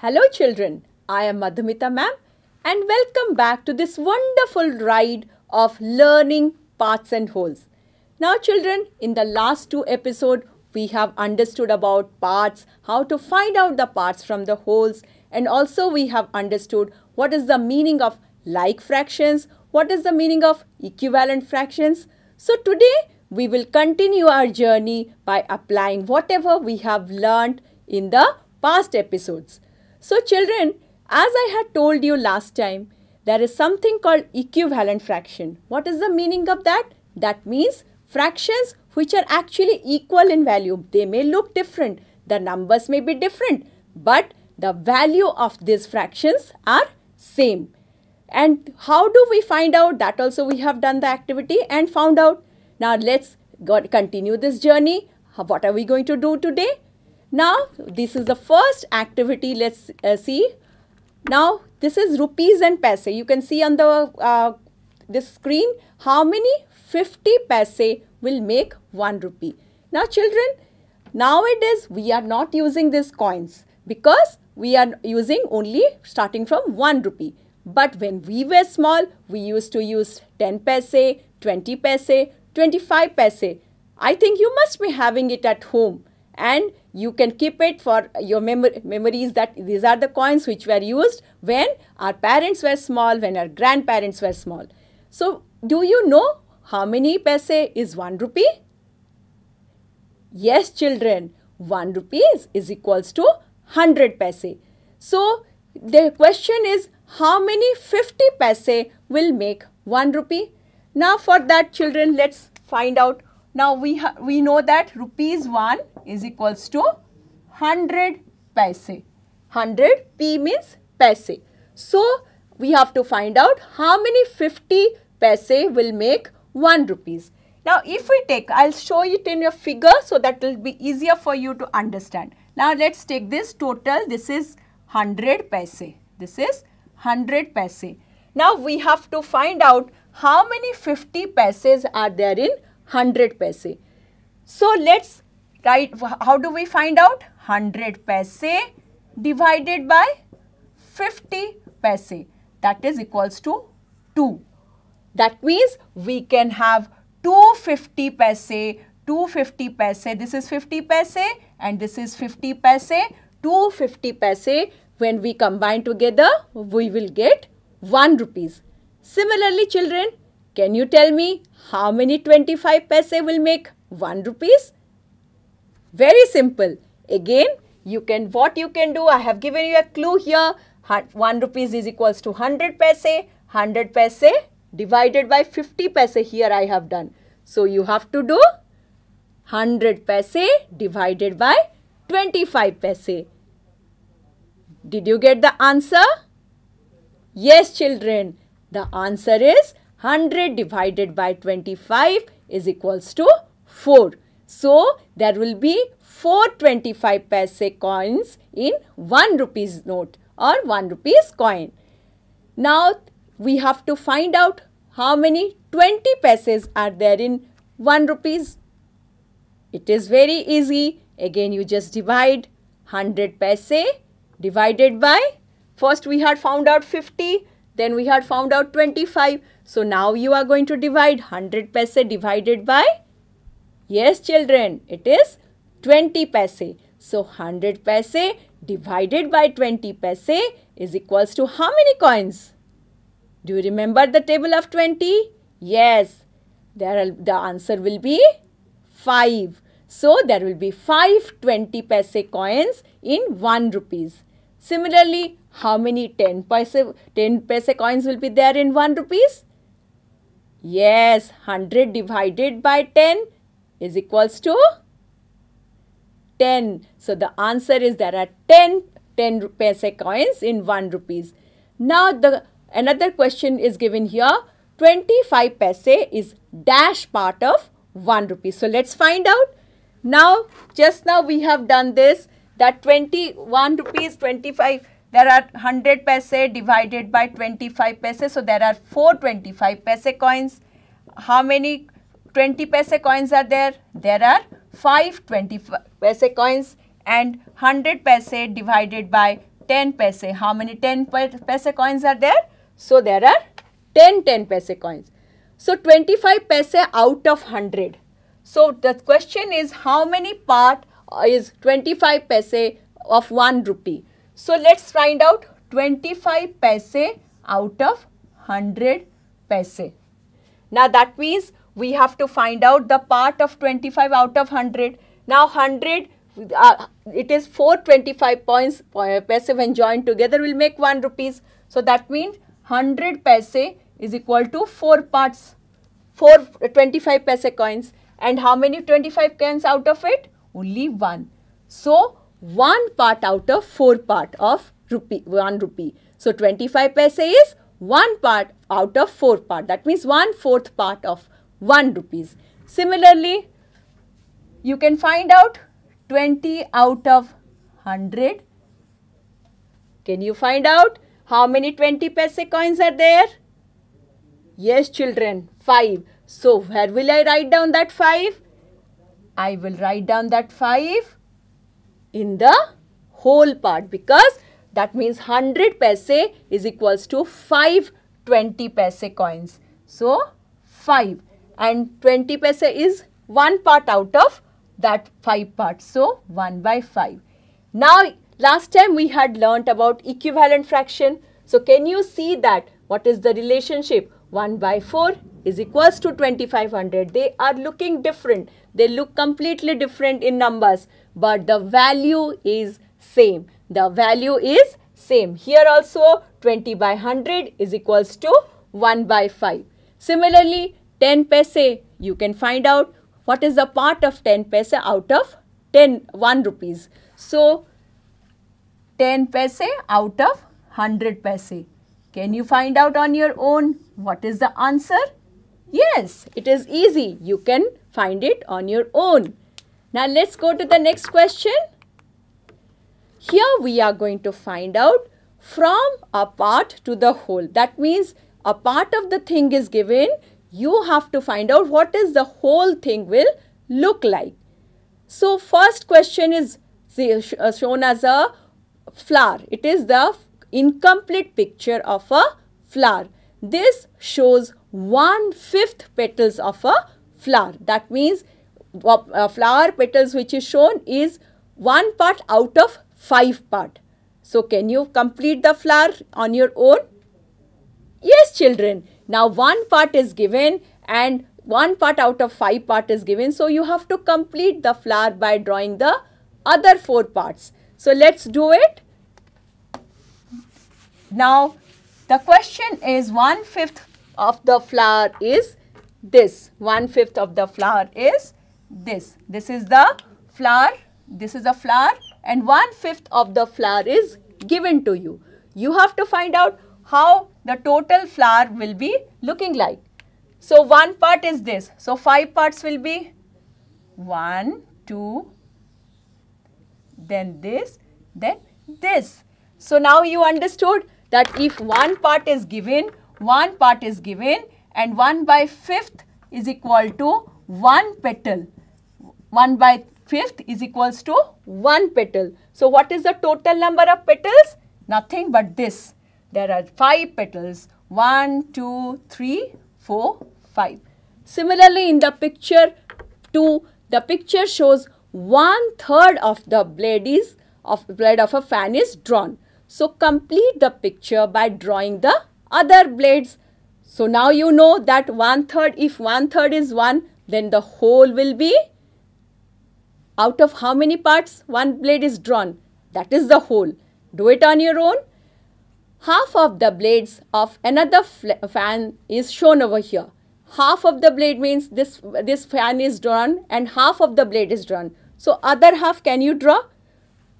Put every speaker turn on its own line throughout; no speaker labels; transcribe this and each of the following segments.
Hello children, I am Madhumita ma'am and welcome back to this wonderful ride of learning parts and wholes. Now children, in the last two episodes, we have understood about parts, how to find out the parts from the wholes and also we have understood what is the meaning of like fractions, what is the meaning of equivalent fractions. So today we will continue our journey by applying whatever we have learned in the past episodes. So children, as I had told you last time, there is something called equivalent fraction. What is the meaning of that? That means fractions which are actually equal in value. They may look different. The numbers may be different. But the value of these fractions are same. And how do we find out? That also we have done the activity and found out. Now let's continue this journey. What are we going to do today? Now, this is the first activity. Let's uh, see. Now, this is rupees and paise. You can see on the uh, this screen how many 50 paise will make 1 rupee. Now, children, nowadays we are not using these coins because we are using only starting from 1 rupee. But when we were small, we used to use 10 paise, 20 paise, 25 paise. I think you must be having it at home and you can keep it for your mem memories that these are the coins which were used when our parents were small, when our grandparents were small. So, do you know how many paise is 1 rupee? Yes, children, 1 rupee is equals to 100 paise. So, the question is how many 50 paise will make 1 rupee? Now, for that children, let's find out now, we, we know that rupees 1 is equals to 100 paise. 100 P means paise. So, we have to find out how many 50 paise will make 1 rupees. Now, if we take, I will show it in your figure so that will be easier for you to understand. Now, let us take this total. This is 100 paise. This is 100 paise. Now, we have to find out how many 50 paise are there in 100 paise. So let's write, how do we find out? 100 paise divided by 50 paise that is equals to 2. That means we can have 250 paise, 250 paise, this is 50 paise and this is 50 paise, 250 paise when we combine together we will get 1 rupees. Similarly children can you tell me how many 25 paise will make 1 rupees? Very simple. Again, you can what you can do, I have given you a clue here. 1 rupees is equals to 100 paise. 100 paise divided by 50 paise here I have done. So, you have to do 100 paise divided by 25 paise. Did you get the answer? Yes, children. The answer is 100 divided by 25 is equals to 4. So, there will be 425 paise coins in 1 rupees note or 1 rupees coin. Now, we have to find out how many 20 paise are there in 1 rupees. It is very easy. Again, you just divide 100 paise divided by, first we had found out 50, then we had found out 25. So now you are going to divide 100 paise divided by, yes children, it is 20 paise. So 100 paise divided by 20 paise is equals to how many coins? Do you remember the table of 20? Yes, there are, the answer will be 5. So there will be 5 20 paise coins in 1 rupees. Similarly, how many 10 paise, 10 paise coins will be there in 1 rupees? Yes, 100 divided by 10 is equals to 10. So the answer is there are 10 10 paisa coins in 1 rupees. Now the another question is given here 25 paise is dash part of 1 rupee. So let's find out. Now just now we have done this that 21 rupees 25 there are 100 paise divided by 25 paise. So, there are 4 25 paise coins. How many 20 paise coins are there? There are 5 20 paise coins and 100 paise divided by 10 paise. How many 10 paise coins are there? So, there are 10 10 paise coins. So, 25 paise out of 100. So, the question is how many part is 25 paise of 1 rupee? So let's find out 25 paise out of 100 paise. Now that means we have to find out the part of 25 out of 100. Now 100 uh, it is 425 points paise when joined together will make 1 rupees. So that means 100 paise is equal to 4 parts, 4 25 paise coins and how many 25 coins out of it? Only 1. So 1 part out of 4 part of rupee 1 rupee. So 25 paise is 1 part out of 4 part that means 1 fourth part of 1 rupees. Similarly, you can find out 20 out of 100. Can you find out how many 20 paise coins are there? Yes children, 5. So where will I write down that 5? I will write down that 5 in the whole part because that means 100 paise is equals to 5 20 paise coins. So 5 and 20 paise is one part out of that 5 parts. So 1 by 5. Now last time we had learnt about equivalent fraction. So can you see that what is the relationship? 1 by 4 is equals to 2500 they are looking different they look completely different in numbers but the value is same the value is same here also 20 by 100 is equals to 1 by 5 similarly 10 paise you can find out what is the part of 10 paise out of 10 1 rupees so 10 paise out of 100 paise can you find out on your own what is the answer Yes, it is easy. You can find it on your own. Now let's go to the next question. Here we are going to find out from a part to the whole. That means a part of the thing is given. You have to find out what is the whole thing will look like. So first question is uh, shown as a flower. It is the incomplete picture of a flower. This shows one fifth petals of a flower. That means a uh, flower petals which is shown is one part out of five part. So can you complete the flower on your own? Yes children. Now one part is given and one part out of five part is given. So you have to complete the flower by drawing the other four parts. So let's do it. Now the question is one fifth of the flower is this. One fifth of the flower is this. This is the flower. This is the flower and one fifth of the flower is given to you. You have to find out how the total flower will be looking like. So, one part is this. So, five parts will be one, two, then this, then this. So, now you understood that if one part is given one part is given and 1 by 5th is equal to 1 petal. 1 by 5th is equals to 1 petal. So, what is the total number of petals? Nothing but this. There are 5 petals. 1, 2, 3, 4, 5. Similarly, in the picture 2, the picture shows one third of the blade is of blade of a fan is drawn. So, complete the picture by drawing the other blades. So now you know that one third, if one third is 1, then the whole will be out of how many parts one blade is drawn. That is the whole. Do it on your own. Half of the blades of another fan is shown over here. Half of the blade means this, this fan is drawn and half of the blade is drawn. So other half can you draw?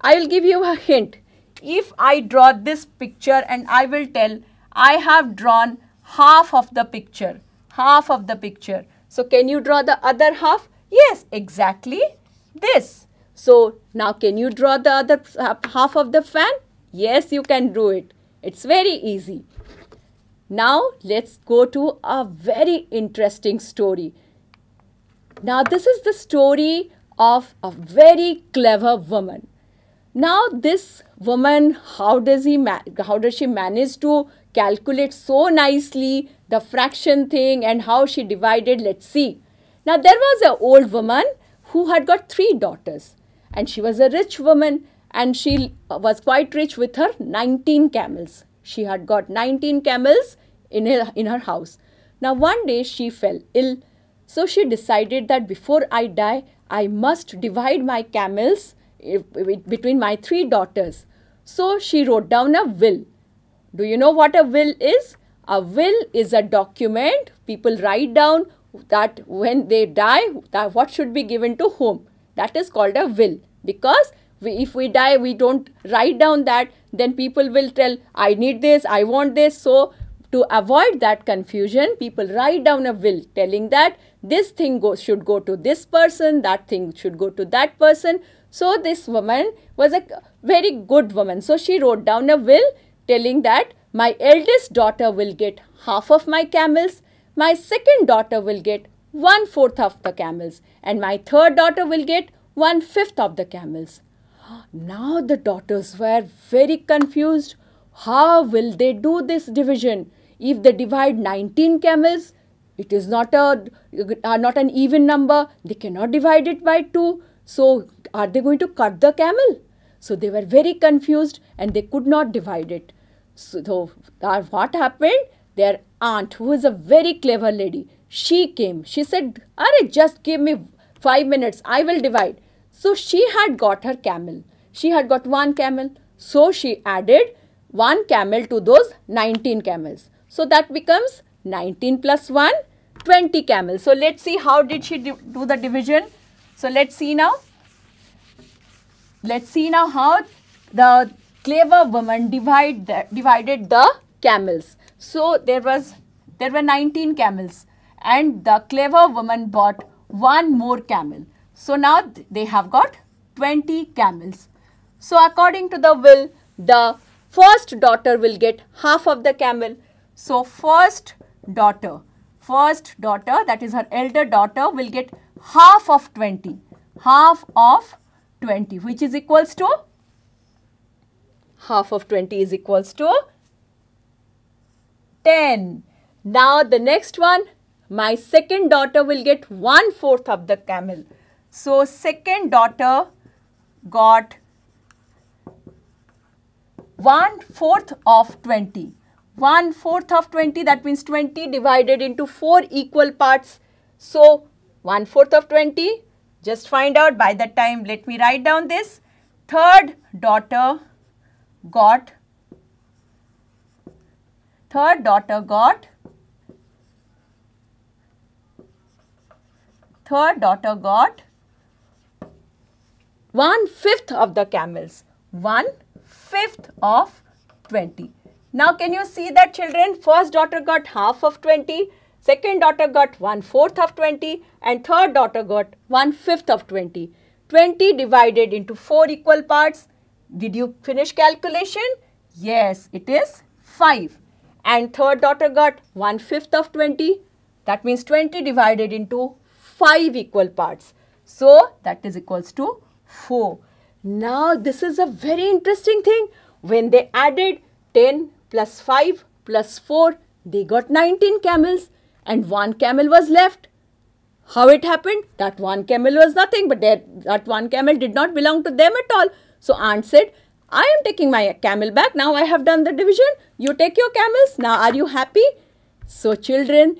I will give you a hint. If I draw this picture and I will tell I have drawn half of the picture, half of the picture. So, can you draw the other half? Yes, exactly this. So, now can you draw the other half of the fan? Yes, you can do it. It's very easy. Now, let's go to a very interesting story. Now, this is the story of a very clever woman. Now, this woman, how does, he how does she manage to calculate so nicely the fraction thing and how she divided, let's see. Now, there was an old woman who had got three daughters and she was a rich woman and she was quite rich with her 19 camels. She had got 19 camels in her, in her house. Now, one day she fell ill. So she decided that before I die, I must divide my camels eh, between my three daughters. So she wrote down a will do you know what a will is? A will is a document. People write down that when they die, that what should be given to whom. That is called a will because we, if we die, we don't write down that, then people will tell, I need this, I want this. So, to avoid that confusion, people write down a will telling that this thing go, should go to this person, that thing should go to that person. So, this woman was a very good woman. So, she wrote down a will telling that my eldest daughter will get half of my camels, my second daughter will get one fourth of the camels, and my third daughter will get one fifth of the camels. Now the daughters were very confused. How will they do this division? If they divide 19 camels, it is not a uh, not an even number. They cannot divide it by 2. So are they going to cut the camel? So they were very confused and they could not divide it. So, so uh, what happened? Their aunt, who is a very clever lady, she came. She said, Are just give me five minutes, I will divide. So she had got her camel. She had got one camel. So she added one camel to those 19 camels. So that becomes 19 plus 1, 20 camels. So let's see how did she do the division. So let's see now. Let's see now how the clever woman divide the, divided the camels. So there was there were 19 camels and the clever woman bought one more camel. So now they have got 20 camels. So according to the will, the first daughter will get half of the camel. So first daughter, first daughter that is her elder daughter will get half of 20, half of 20 which is equals to half of 20 is equals to 10. Now the next one, my second daughter will get one fourth of the camel. So second daughter got one fourth of 20. One fourth of 20 that means 20 divided into 4 equal parts. So one fourth of 20 just find out by the time let me write down this. Third daughter got third daughter got third daughter got one fifth of the camels one fifth of 20 now can you see that children first daughter got half of 20 second daughter got one fourth of 20 and third daughter got one fifth of 20 20 divided into four equal parts did you finish calculation? Yes, it is 5. And third daughter got 1 fifth of 20. That means 20 divided into 5 equal parts. So, that is equals to 4. Now, this is a very interesting thing. When they added 10 plus 5 plus 4, they got 19 camels and one camel was left. How it happened? That one camel was nothing, but that, that one camel did not belong to them at all. So aunt said, I am taking my camel back. Now I have done the division. You take your camels. Now are you happy? So children,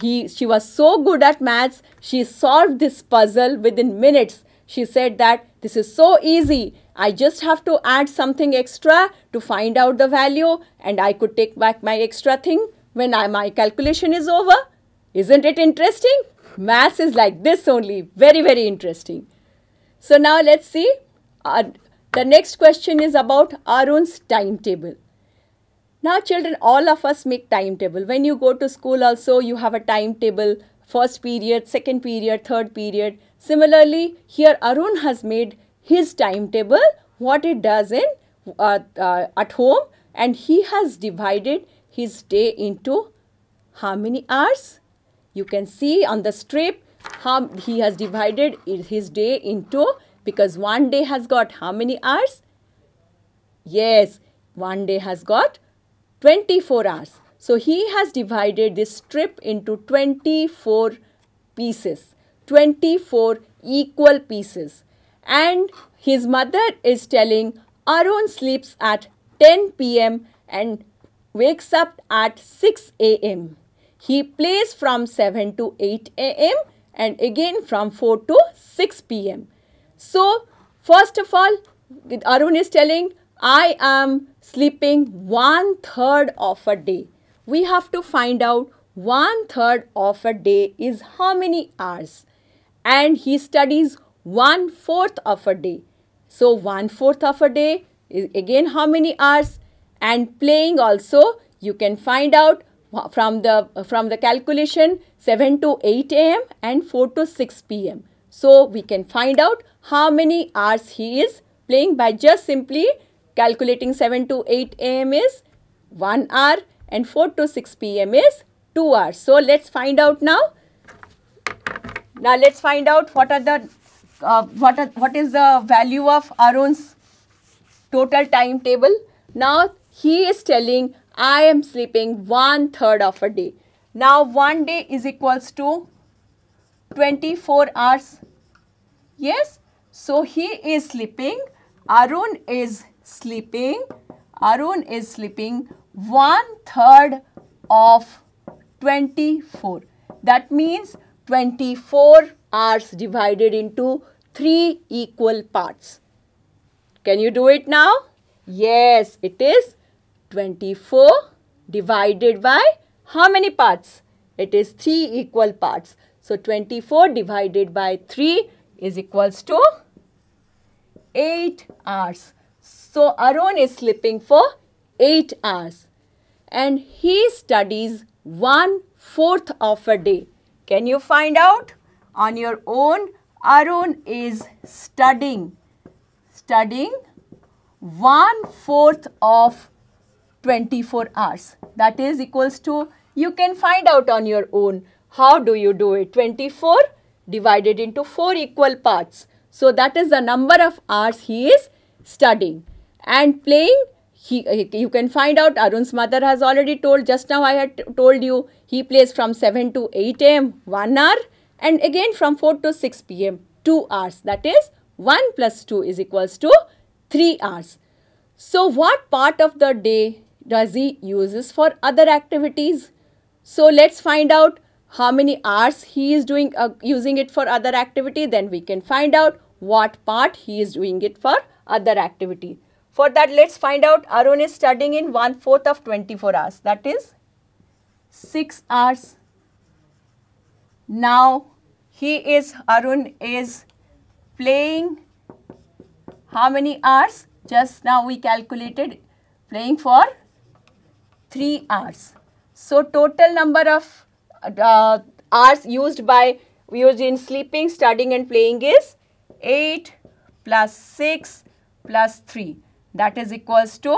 he, she was so good at maths. She solved this puzzle within minutes. She said that this is so easy. I just have to add something extra to find out the value and I could take back my extra thing when I, my calculation is over. Isn't it interesting? Maths is like this only. Very, very interesting. So now let's see. Uh, the next question is about Arun's timetable. Now children, all of us make timetable. When you go to school also, you have a timetable, first period, second period, third period. Similarly, here Arun has made his timetable, what it does in uh, uh, at home and he has divided his day into how many hours? You can see on the strip how he has divided his day into because one day has got how many hours? Yes, one day has got 24 hours. So he has divided this strip into 24 pieces, 24 equal pieces. And his mother is telling Arun sleeps at 10 pm and wakes up at 6 am. He plays from 7 to 8 am and again from 4 to 6 pm. So, first of all, Arun is telling, I am sleeping one third of a day. We have to find out one third of a day is how many hours. And he studies one fourth of a day. So, one fourth of a day is again how many hours. And playing also, you can find out from the from the calculation 7 to 8 am and 4 to 6 pm so we can find out how many hours he is playing by just simply calculating 7 to 8 am is 1 hour and 4 to 6 pm is 2 hours. So, let's find out now. Now, let's find out what are the uh, what are, what is the value of Arun's total timetable. Now, he is telling I am sleeping one third of a day. Now, one day is equals to 24 hours. Yes, so he is sleeping. Arun is sleeping. Arun is sleeping one third of 24. That means 24 hours divided into three equal parts. Can you do it now? Yes, it is 24 divided by how many parts? It is 3 equal parts. So, 24 divided by 3 is equals to 8 hours. So Arun is sleeping for 8 hours and he studies one fourth of a day. Can you find out? On your own, Arun is studying, studying one fourth of 24 hours. That is equals to, you can find out on your own. How do you do it? 24 divided into 4 equal parts. So that is the number of hours he is studying. And playing, he, he you can find out Arun's mother has already told, just now I had told you, he plays from 7 to 8 am, 1 hour and again from 4 to 6 pm, 2 hours. That is 1 plus 2 is equals to 3 hours. So what part of the day does he uses for other activities? So let's find out how many hours he is doing uh, using it for other activity then we can find out what part he is doing it for other activity. For that, let's find out Arun is studying in one-fourth of 24 hours, that is 6 hours. Now, he is, Arun is playing how many hours? Just now we calculated playing for 3 hours. So, total number of uh, hours used by used in sleeping, studying and playing is 8 plus 6 plus 3 that is equals to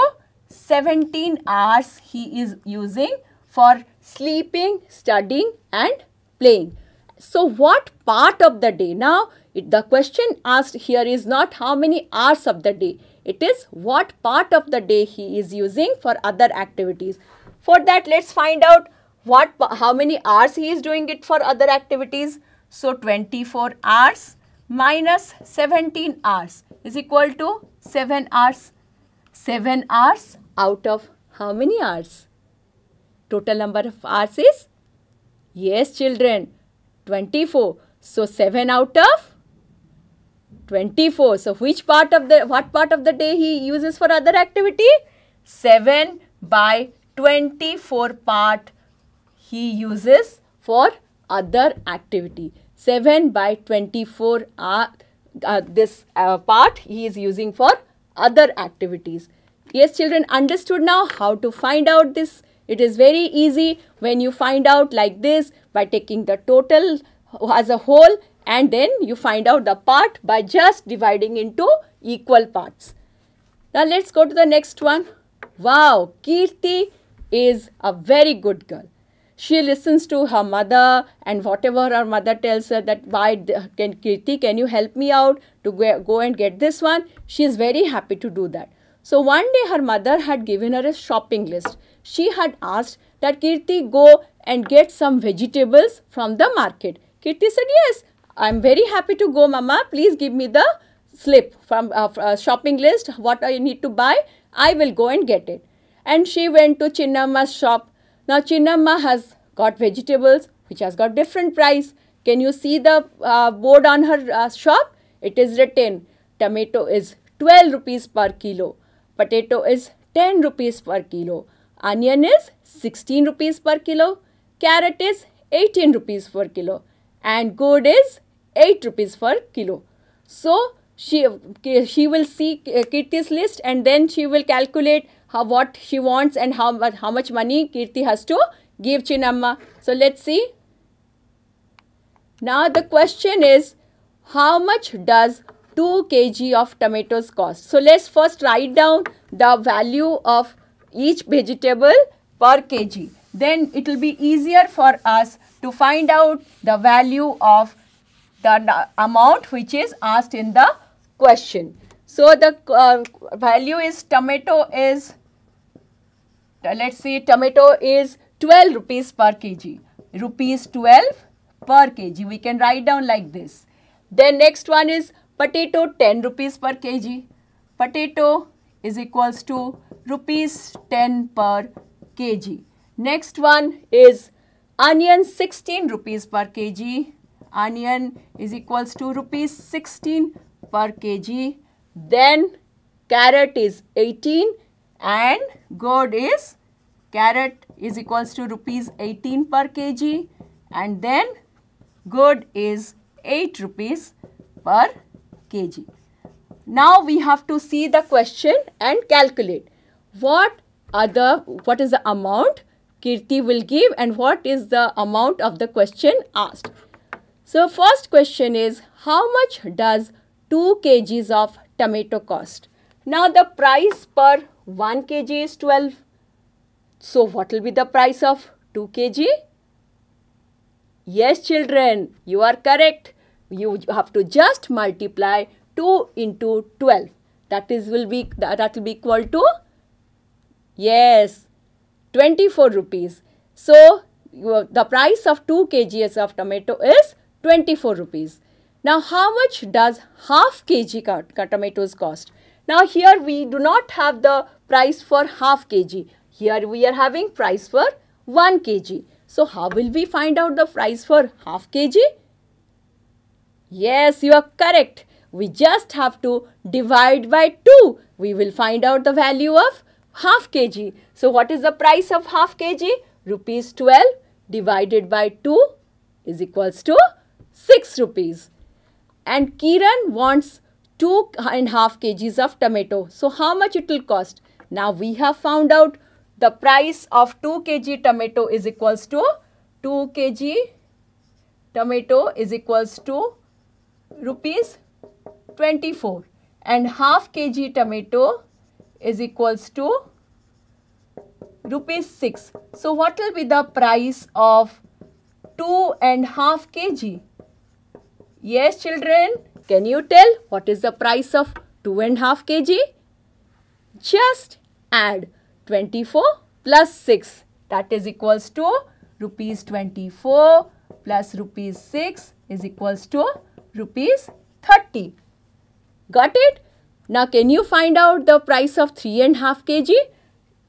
17 hours he is using for sleeping, studying and playing. So what part of the day? Now it, the question asked here is not how many hours of the day. It is what part of the day he is using for other activities. For that let's find out what how many hours he is doing it for other activities. So 24 hours minus 17 hours is equal to 7 hours. 7 hours out of how many hours? Total number of hours is? Yes children, 24. So 7 out of 24. So which part of the, what part of the day he uses for other activity? 7 by 24 part he uses for other activity. 7 by 24 are uh, this uh, part he is using for other activities. Yes children understood now how to find out this. It is very easy when you find out like this by taking the total as a whole and then you find out the part by just dividing into equal parts. Now let's go to the next one. Wow, Kirti is a very good girl she listens to her mother and whatever her mother tells her that why can Kirti can you help me out to go and get this one she is very happy to do that so one day her mother had given her a shopping list she had asked that Kirti go and get some vegetables from the market Kirti said yes I'm very happy to go mama please give me the slip from uh, uh, shopping list what I need to buy I will go and get it and she went to Chinnamma's shop now Chinnamma has got vegetables which has got different price. Can you see the uh, board on her uh, shop? It is written tomato is 12 rupees per kilo, potato is 10 rupees per kilo, onion is 16 rupees per kilo, carrot is 18 rupees per kilo and gourd is 8 rupees per kilo. So she, she will see Kitty's list and then she will calculate how what she wants and how, how much money Kirti has to give Chinamma. So let's see. Now the question is how much does 2 kg of tomatoes cost? So let's first write down the value of each vegetable per kg. Then it will be easier for us to find out the value of the amount which is asked in the question. So the uh, value is tomato is uh, let's see tomato is 12 rupees per kg. Rupees 12 per kg. We can write down like this. Then next one is potato 10 rupees per kg. Potato is equals to rupees 10 per kg. Next one is onion 16 rupees per kg. Onion is equals to rupees 16 per kg. Then carrot is 18 and good is carrot is equals to rupees 18 per kg and then good is 8 rupees per kg. Now we have to see the question and calculate what the what is the amount Kirti will give and what is the amount of the question asked. So first question is how much does 2 kgs of tomato cost? Now the price per 1 kg is 12. So what will be the price of 2 kg? Yes children, you are correct. You have to just multiply 2 into 12. That is will be that will be equal to yes 24 rupees. So the price of 2 kgs of tomato is 24 rupees. Now how much does half kg tomatoes cost? Now here we do not have the price for half kg. Here we are having price for 1 kg. So how will we find out the price for half kg? Yes, you are correct. We just have to divide by 2. We will find out the value of half kg. So what is the price of half kg? Rupees 12 divided by 2 is equals to 6 rupees. And Kiran wants two and half kgs of tomato. So how much it will cost? Now we have found out the price of 2 kg tomato is equals to 2 kg tomato is equals to rupees 24 and half kg tomato is equals to rupees 6. So what will be the price of two and half kg? Yes children, can you tell what is the price of two and half kg? Just Add 24 plus 6 that is equals to rupees 24 plus rupees 6 is equals to rupees 30. Got it? Now can you find out the price of three and half kg?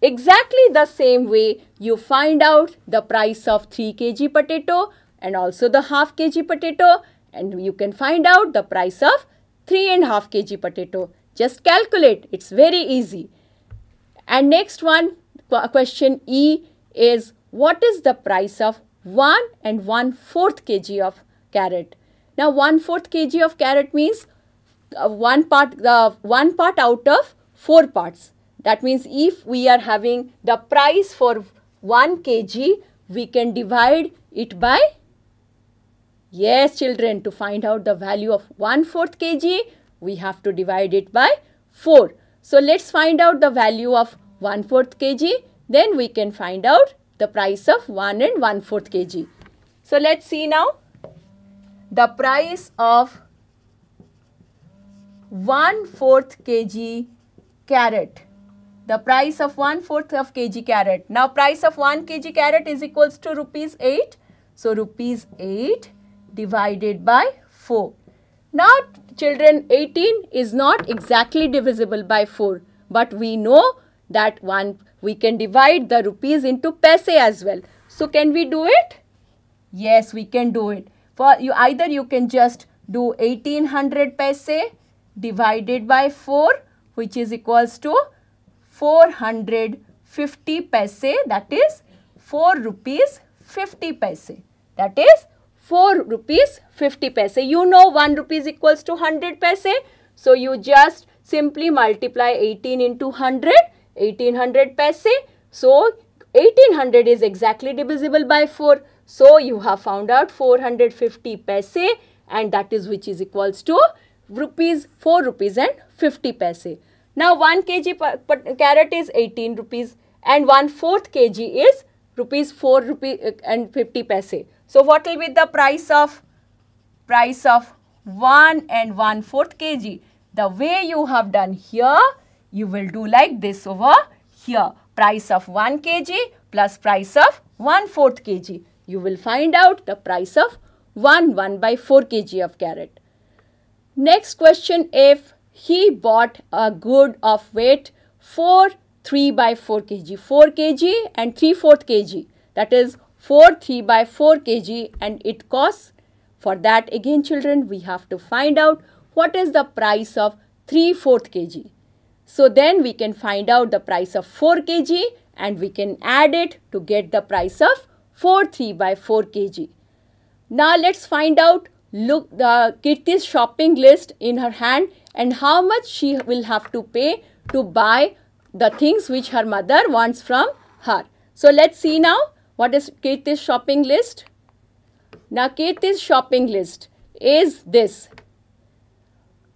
Exactly the same way you find out the price of 3 kg potato and also the half kg potato and you can find out the price of three and half kg potato. Just calculate. It's very easy. And next one, question E is what is the price of 1 and 1 fourth kg of carrot? Now 1 fourth kg of carrot means uh, one part uh, one part out of four parts. That means if we are having the price for 1 kg, we can divide it by Yes, children, to find out the value of 1 fourth kg, we have to divide it by 4. So let's find out the value of 1 fourth kg. Then we can find out the price of 1 and 1 fourth kg. So let's see now. The price of 1 fourth kg carrot. The price of 1 fourth of kg carrot. Now price of 1 kg carrot is equals to rupees 8. So rupees 8 divided by 4. Now children 18 is not exactly divisible by 4 but we know that one we can divide the rupees into paise as well. So can we do it? Yes, we can do it. For you either you can just do 1800 paise divided by 4 which is equals to 450 paise that is 4 rupees 50 paise that is 4 rupees 50 paise. You know 1 rupees equals to 100 paise. So, you just simply multiply 18 into 100, 1800 paise. So, 1800 is exactly divisible by 4. So, you have found out 450 paise and that is which is equals to rupees 4 rupees and 50 paise. Now 1 kg per, per, carrot is 18 rupees and 1 fourth kg is rupees 4 rupee uh, and 50 paise. So, what will be the price of? Price of 1 and 1 fourth kg. The way you have done here, you will do like this over here. Price of 1 kg plus price of 1 fourth kg. You will find out the price of 1 1 by 4 kg of carrot. Next question if he bought a good of weight 4 3 by 4 kg, 4 kg and 3 fourth kg that is 4 3 by 4 kg and it costs for that again children we have to find out what is the price of 3 4th kg. So then we can find out the price of 4 kg and we can add it to get the price of 4 3 by 4 kg. Now let's find out look the uh, Kirti's shopping list in her hand and how much she will have to pay to buy the things which her mother wants from her. So let's see now what is Kirti's shopping list? Now Kirti's shopping list is this.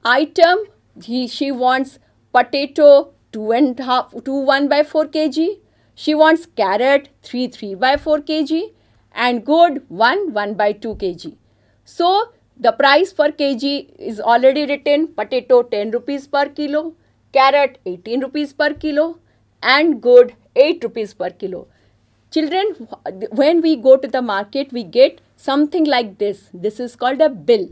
Item, he, she wants potato 2 and half, 2 1 by 4 kg. She wants carrot 3 3 by 4 kg and good 1 1 by 2 kg. So the price per kg is already written potato 10 rupees per kilo, carrot 18 rupees per kilo and good 8 rupees per kilo. Children, when we go to the market, we get something like this. This is called a bill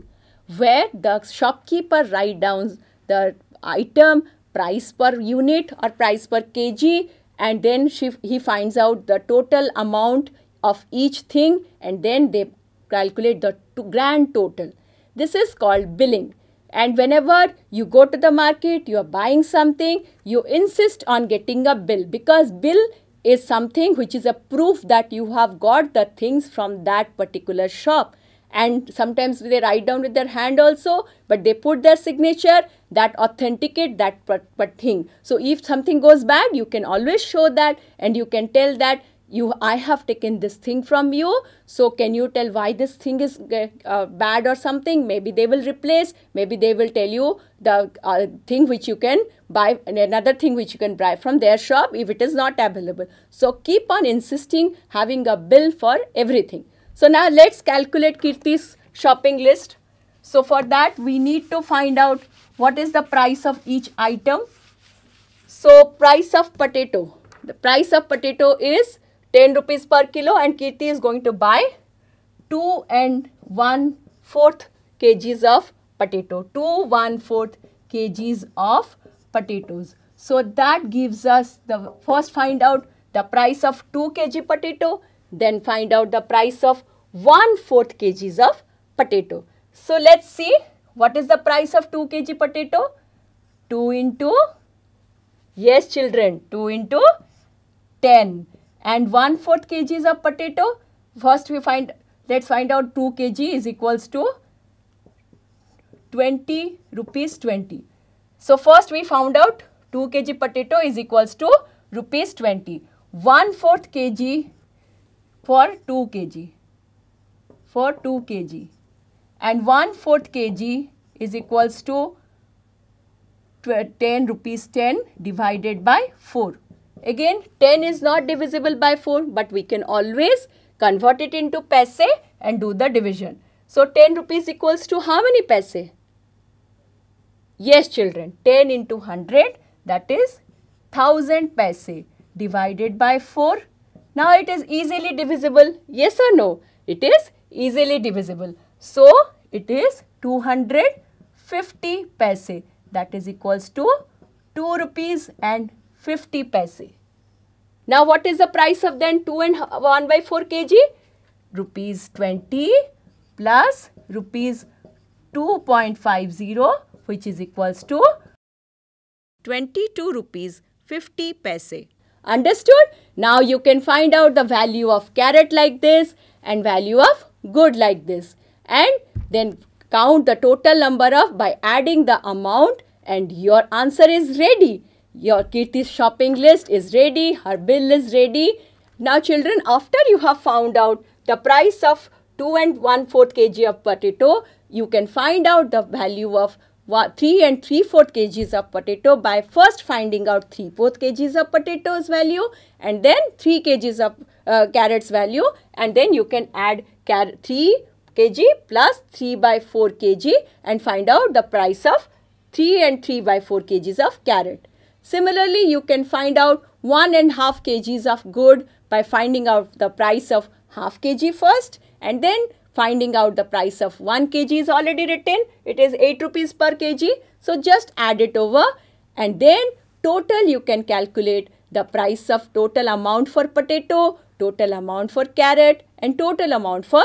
where the shopkeeper write down the item price per unit or price per kg and then she, he finds out the total amount of each thing and then they calculate the grand total. This is called billing. And whenever you go to the market, you are buying something, you insist on getting a bill because bill is something which is a proof that you have got the things from that particular shop and sometimes they write down with their hand also but they put their signature that authenticate that thing so if something goes bad you can always show that and you can tell that you i have taken this thing from you so can you tell why this thing is uh, bad or something maybe they will replace maybe they will tell you the uh, thing which you can buy another thing which you can buy from their shop if it is not available so keep on insisting having a bill for everything so now let's calculate kirti's shopping list so for that we need to find out what is the price of each item so price of potato the price of potato is 10 rupees per kilo and Kirti is going to buy 2 and 1 fourth kgs of potato, 2 1 fourth kgs of potatoes. So that gives us the first find out the price of 2 kg potato, then find out the price of 1 fourth kgs of potato. So let's see what is the price of 2 kg potato? 2 into, yes children, 2 into 10 and 1 fourth kg of potato. First we find, let's find out 2 kg is equals to 20 rupees 20. So first we found out 2 kg potato is equals to rupees 20. 1 fourth kg for 2 kg, for 2 kg and 1 fourth kg is equals to 10 rupees 10 divided by 4. Again, 10 is not divisible by 4, but we can always convert it into paise and do the division. So, 10 rupees equals to how many paise? Yes, children, 10 into 100, that is 1000 paise divided by 4. Now, it is easily divisible. Yes or no? It is easily divisible. So, it is 250 paise that is equals to 2 rupees and 50 paise. Now what is the price of then 2 and 1 by 4 kg? Rupees 20 plus rupees 2.50 which is equals to 22 rupees 50 paise. Understood? Now you can find out the value of carrot like this and value of good like this and then count the total number of by adding the amount and your answer is ready. Your Kirti's shopping list is ready, her bill is ready. Now children, after you have found out the price of 2 and 1 fourth kg of potato, you can find out the value of 3 and 3 fourth kgs of potato by first finding out 3 fourth kgs of potatoes value and then 3 kgs of uh, carrots value and then you can add 3 kg plus 3 by 4 kg and find out the price of 3 and 3 by 4 kgs of carrot. Similarly, you can find out 1 and half kgs of good by finding out the price of half kg first and then finding out the price of 1 kg is already written. It is 8 rupees per kg. So just add it over and then total you can calculate the price of total amount for potato, total amount for carrot and total amount for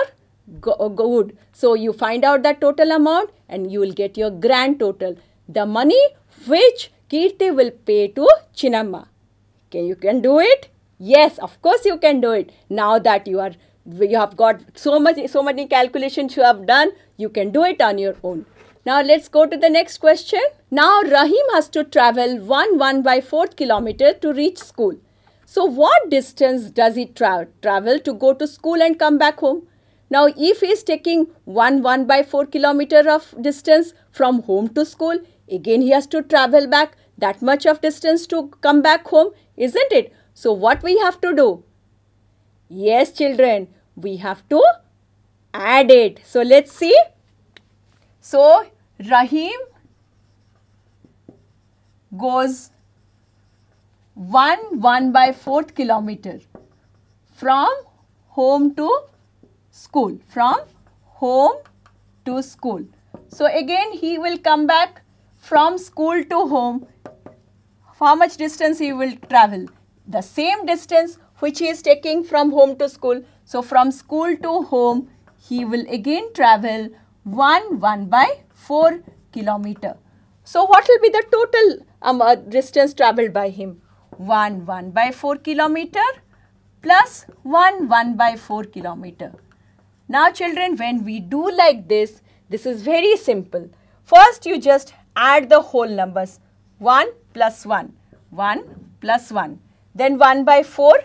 uh, good. So you find out the total amount and you will get your grand total. The money which Kirti will pay to Chinamma. Can you can do it? Yes, of course you can do it. Now that you are you have got so much so many calculations you have done, you can do it on your own. Now let's go to the next question. Now Rahim has to travel 1 1 by 4th kilometer to reach school. So what distance does he tra travel to go to school and come back home? Now if he is taking 1 1 by 4 kilometer of distance from home to school, Again, he has to travel back that much of distance to come back home, isn't it? So, what we have to do? Yes, children, we have to add it. So, let's see. So, Rahim goes 1 1 by 4th kilometer from home to school. From home to school. So, again he will come back from school to home, how much distance he will travel? The same distance which he is taking from home to school. So, from school to home, he will again travel 1, 1 by 4 kilometer. So, what will be the total um, uh, distance traveled by him? 1, 1 by 4 kilometer plus 1, 1 by 4 kilometer. Now, children, when we do like this, this is very simple. First, you just add the whole numbers 1 plus 1, 1 plus 1, then 1 by 4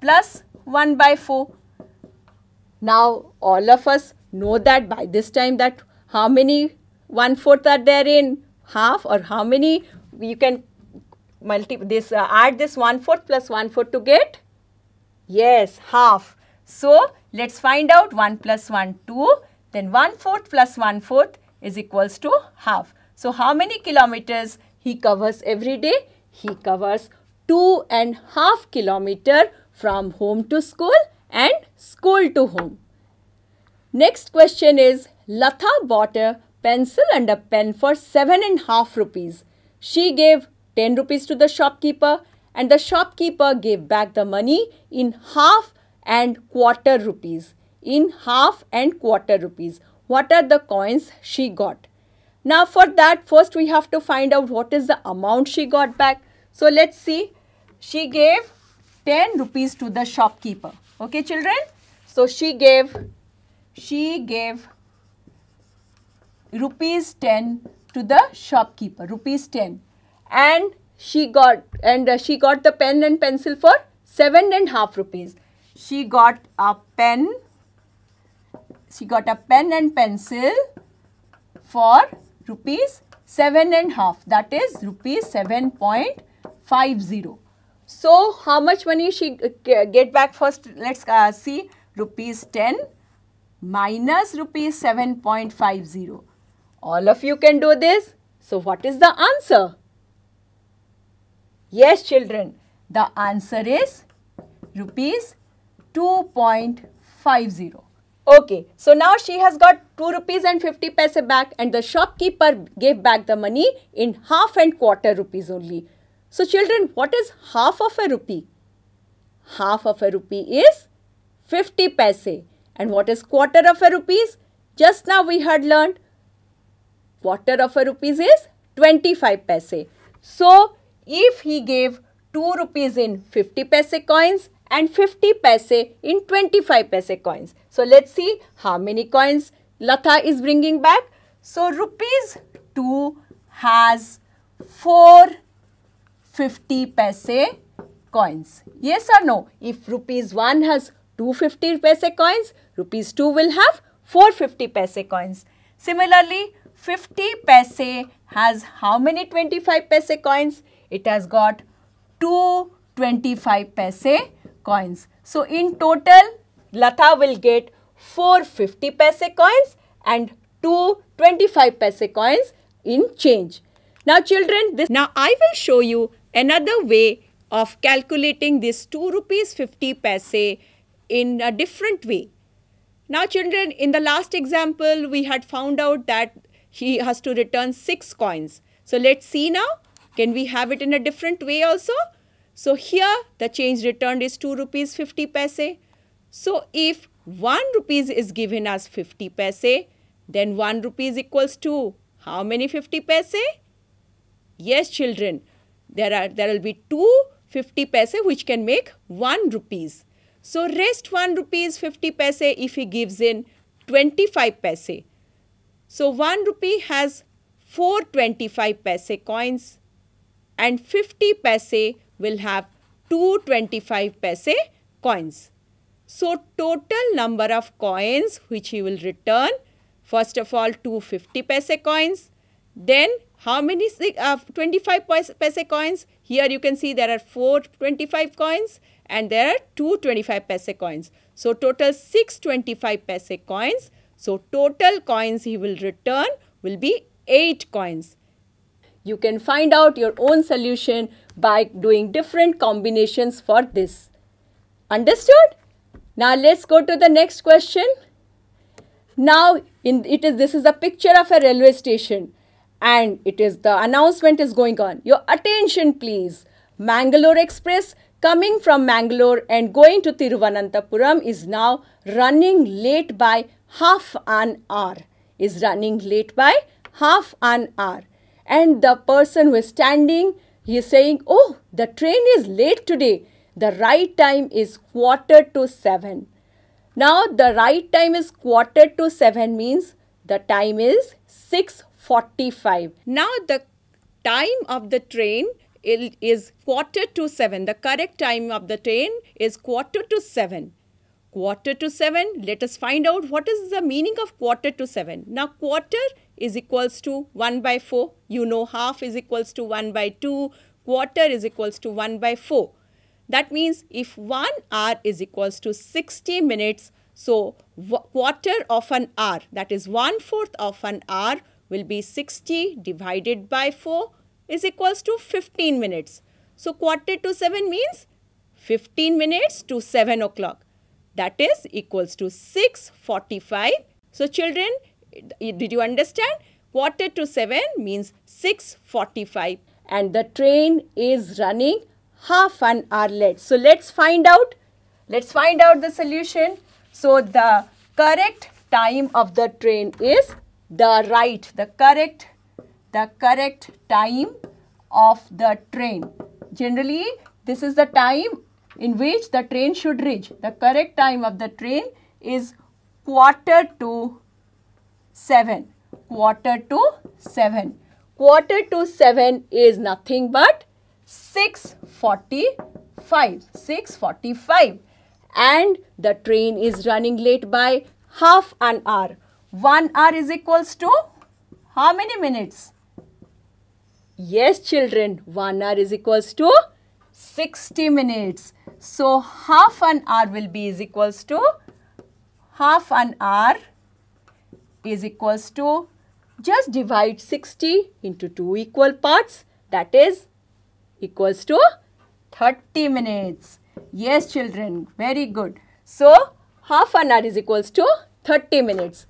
plus 1 by 4. Now all of us know that by this time that how many one fourth are there in half or how many you can multiply this uh, add this one fourth plus one fourth to get yes half. So let's find out 1 plus 1 2 then 1 fourth plus 1 fourth is equals to half. So how many kilometers he covers every day? He covers two and half kilometer from home to school and school to home. Next question is Latha bought a pencil and a pen for seven and half rupees. She gave 10 rupees to the shopkeeper and the shopkeeper gave back the money in half and quarter rupees. In half and quarter rupees. What are the coins she got? Now for that first we have to find out what is the amount she got back. So let's see. She gave 10 rupees to the shopkeeper. Okay children. So she gave, she gave rupees 10 to the shopkeeper. Rupees 10. And she got, and uh, she got the pen and pencil for seven and half rupees. She got a pen. She got a pen and pencil for rupees 7 and half that is rupees 7.50. So how much money she uh, get back first let's uh, see rupees 10 minus rupees 7.50. All of you can do this. So what is the answer? Yes children the answer is rupees 2.50. Okay, so now she has got 2 rupees and 50 paise back and the shopkeeper gave back the money in half and quarter rupees only. So children, what is half of a rupee? Half of a rupee is 50 paise. And what is quarter of a rupees? Just now we had learned quarter of a rupees is 25 paise. So if he gave 2 rupees in 50 paise coins and 50 paise in 25 paise coins. So let's see how many coins Latha is bringing back. So rupees 2 has 4 50 paise coins. Yes or no? If rupees 1 has 250 paise coins, rupees 2 will have 450 paise coins. Similarly, 50 paise has how many 25 paise coins? It has got 225 paise coins. So, in total Latha will get 4 50 paise coins and 2 25 paise coins in change. Now children, this now I will show you another way of calculating this 2 rupees 50 paise in a different way. Now children, in the last example, we had found out that he has to return 6 coins. So let's see now, can we have it in a different way also? So here the change returned is 2 rupees 50 paise. So if 1 rupees is given as 50 paise, then 1 rupees equals to how many 50 paise? Yes children, there are there will be 2 50 paise which can make 1 rupees. So rest 1 rupees 50 paise if he gives in 25 paise. So 1 rupee has 425 paise coins and 50 paise will have 225 paise coins. So total number of coins which he will return first of all 250 paise coins then how many uh, 25 paise coins here you can see there are 4 25 coins and there are 225 paise coins so total 625 paise coins so total coins he will return will be 8 coins you can find out your own solution by doing different combinations for this. Understood? Now let's go to the next question. Now in it is this is a picture of a railway station and it is the announcement is going on. Your attention please. Mangalore Express coming from Mangalore and going to Tiruvananthapuram is now running late by half an hour. Is running late by half an hour and the person who is standing, he is saying, oh, the train is late today. The right time is quarter to 7. Now, the right time is quarter to 7 means the time is 6.45. Now, the time of the train is quarter to 7. The correct time of the train is quarter to 7. Quarter to 7, let us find out what is the meaning of quarter to 7. Now, quarter is equals to 1 by 4. You know half is equals to 1 by 2, quarter is equals to 1 by 4. That means if 1 hour is equals to 60 minutes, so quarter of an hour that is one fourth of an hour will be 60 divided by 4 is equals to 15 minutes. So quarter to 7 means 15 minutes to 7 o'clock that is equals to 645. So children did you understand? Quarter to 7 means 6.45 and the train is running half an hour late. So, let's find out. Let's find out the solution. So, the correct time of the train is the right, the correct, the correct time of the train. Generally, this is the time in which the train should reach. The correct time of the train is quarter to 7. Quarter to 7. Quarter to 7 is nothing but 6.45. 6.45. And the train is running late by half an hour. 1 hour is equals to how many minutes? Yes, children, 1 hour is equals to 60 minutes. So, half an hour will be is equals to half an hour is equals to just divide 60 into two equal parts that is equals to 30 minutes. Yes children very good. So half an hour is equals to 30 minutes.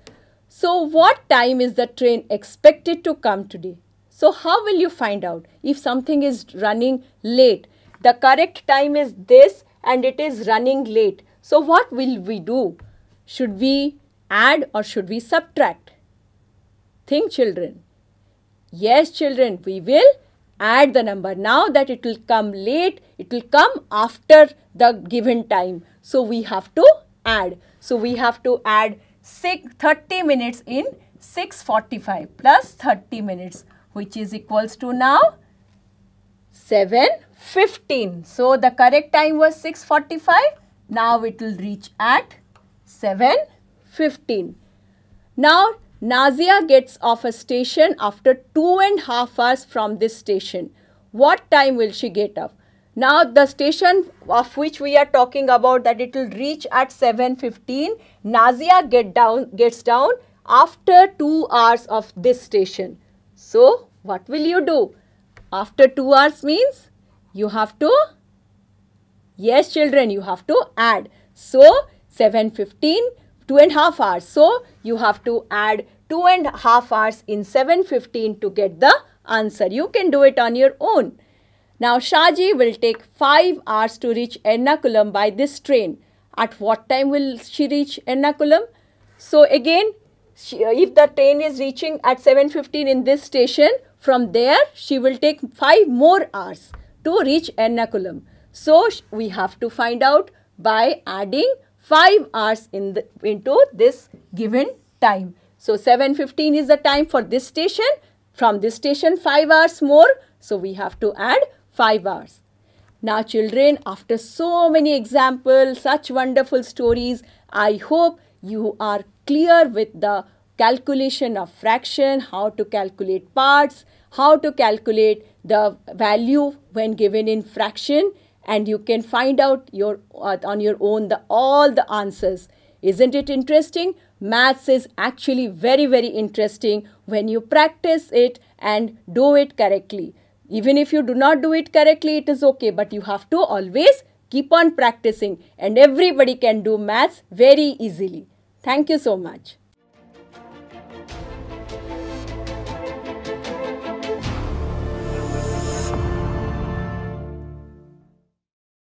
So what time is the train expected to come today? So how will you find out if something is running late? The correct time is this and it is running late. So what will we do? Should we add or should we subtract? Think children. Yes children, we will add the number. Now that it will come late, it will come after the given time. So we have to add. So we have to add six, 30 minutes in 645 plus 30 minutes which is equals to now 7.15. So the correct time was 6.45. Now it will reach at 7.15. 15. Now Nazia gets off a station after two and half hours from this station. What time will she get up? Now the station of which we are talking about that it will reach at 7.15. Nazia get down, gets down after 2 hours of this station. So what will you do? After 2 hours means you have to, yes children you have to add. So 7.15 two and a half hours. So you have to add two and a half hours in 7.15 to get the answer. You can do it on your own. Now Shaji will take 5 hours to reach Ernakulam by this train. At what time will she reach Ernakulam? So again, she, uh, if the train is reaching at 7.15 in this station, from there she will take 5 more hours to reach Ernakulam. So we have to find out by adding 5 hours in the, into this given time. So 7.15 is the time for this station. From this station 5 hours more. So we have to add 5 hours. Now children, after so many examples, such wonderful stories, I hope you are clear with the calculation of fraction, how to calculate parts, how to calculate the value when given in fraction and you can find out your uh, on your own the all the answers isn't it interesting maths is actually very very interesting when you practice it and do it correctly even if you do not do it correctly it is okay but you have to always keep on practicing and everybody can do maths very easily thank you so much